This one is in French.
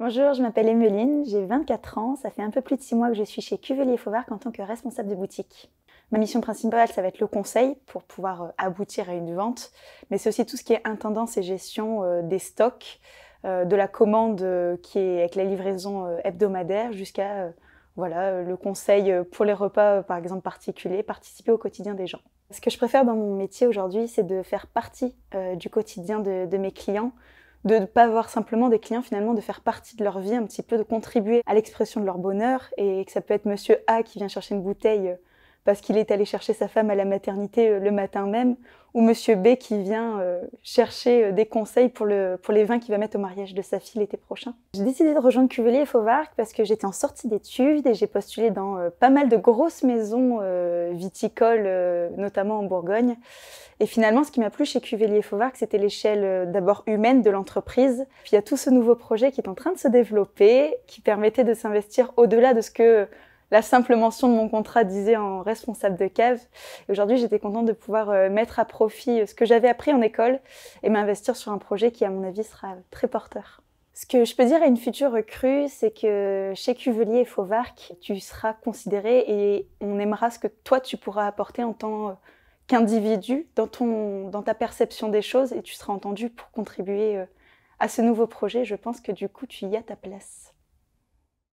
Bonjour, je m'appelle Emeline, j'ai 24 ans, ça fait un peu plus de 6 mois que je suis chez Cuvelier Fauvard en tant que responsable de boutique. Ma mission principale, ça va être le conseil pour pouvoir euh, aboutir à une vente, mais c'est aussi tout ce qui est intendance et gestion euh, des stocks, euh, de la commande qui est avec la livraison hebdomadaire jusqu'à voilà, le conseil pour les repas, par exemple, particuliers, participer au quotidien des gens. Ce que je préfère dans mon métier aujourd'hui, c'est de faire partie du quotidien de, mes clients, de ne pas voir simplement des clients finalement de faire partie de leur vie un petit peu, de contribuer à l'expression de leur bonheur et que ça peut être monsieur A qui vient chercher une bouteille parce qu'il est allé chercher sa femme à la maternité euh, le matin même, ou Monsieur B qui vient euh, chercher euh, des conseils pour, les vins qu'il va mettre au mariage de sa fille l'été prochain. J'ai décidé de rejoindre Cuvelier et parce que j'étais en sortie d'études et j'ai postulé dans pas mal de grosses maisons viticoles, notamment en Bourgogne. Et finalement, ce qui m'a plu chez Cuvelier et c'était l'échelle d'abord humaine de l'entreprise. Puis il y a tout ce nouveau projet qui est en train de se développer, qui permettait de s'investir au-delà de ce que la simple mention de mon contrat disait en responsable de cave. Aujourd'hui, j'étais contente de pouvoir euh, mettre à profit euh, ce que j'avais appris en école et m'investir sur un projet qui, à mon avis, sera très porteur. Ce que je peux dire à une future recrue, c'est que chez Cuvelier et Fauvarc, tu seras considéré et on aimera ce que toi tu pourras apporter en tant euh, qu'individu dans, dans ta perception des choses et tu seras entendu pour contribuer à ce nouveau projet. Je pense que du coup, tu y as ta place.